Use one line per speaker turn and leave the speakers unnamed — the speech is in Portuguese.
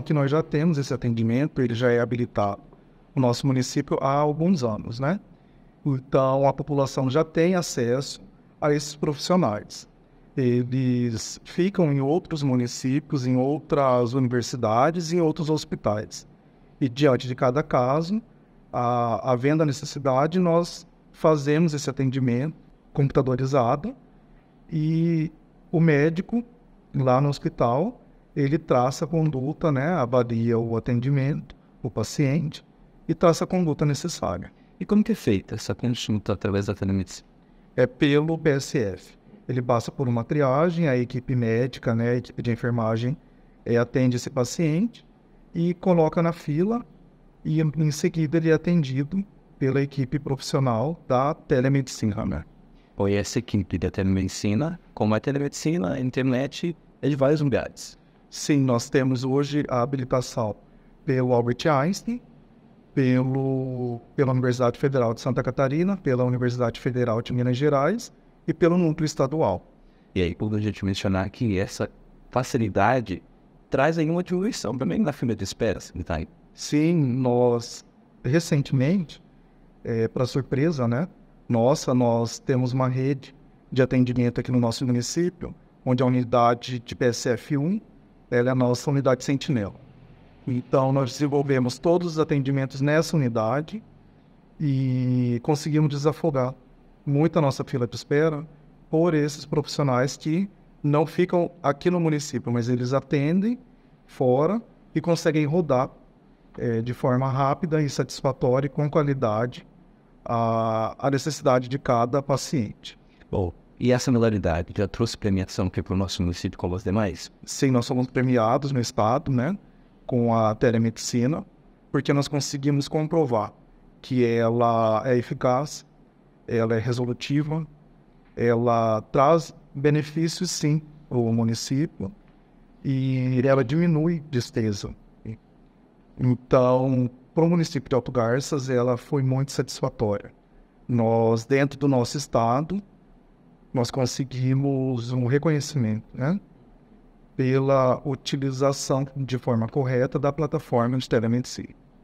que nós já temos esse atendimento, ele já é habilitado no nosso município há alguns anos, né? Então, a população já tem acesso a esses profissionais. Eles ficam em outros municípios, em outras universidades, em outros hospitais. E diante de cada caso, a, havendo a necessidade, nós fazemos esse atendimento computadorizado e o médico lá no hospital ele traça a conduta, né, avalia o atendimento, o paciente e traça a conduta necessária. E como que é feita essa consulta através da telemedicina? É pelo PSF. Ele passa por uma triagem, a equipe médica, né, a equipe de enfermagem é, atende esse paciente e coloca na fila e em seguida ele é atendido pela equipe profissional da telemedicina. Né? Bom, essa equipe da telemedicina, como a é telemedicina, a internet, é de vários lugares. Sim, nós temos hoje a habilitação pelo Albert Einstein, pelo, pela Universidade Federal de Santa Catarina, pela Universidade Federal de Minas Gerais e pelo Núcleo Estadual. E aí, por a gente mencionar que essa facilidade traz aí uma diminuição também na fila de espera, assim, tá? Sim, nós recentemente, é, para surpresa, né? Nossa, nós temos uma rede de atendimento aqui no nosso município, onde a unidade de PSF1 ela é a nossa unidade sentinela. Então, nós desenvolvemos todos os atendimentos nessa unidade e conseguimos desafogar muito a nossa fila de espera por esses profissionais que não ficam aqui no município, mas eles atendem fora e conseguem rodar é, de forma rápida e satisfatória e com qualidade a, a necessidade de cada paciente. Bom, e a similaridade já trouxe premiação aqui para o nosso município como os demais? Sim, nós somos premiados no estado, né, com a telemedicina, porque nós conseguimos comprovar que ela é eficaz, ela é resolutiva, ela traz benefícios sim ao município e ela diminui despesa. Então, para o município de Alto Garças, ela foi muito satisfatória. Nós, dentro do nosso estado, nós conseguimos um reconhecimento né, pela utilização de forma correta da plataforma de telemedicina.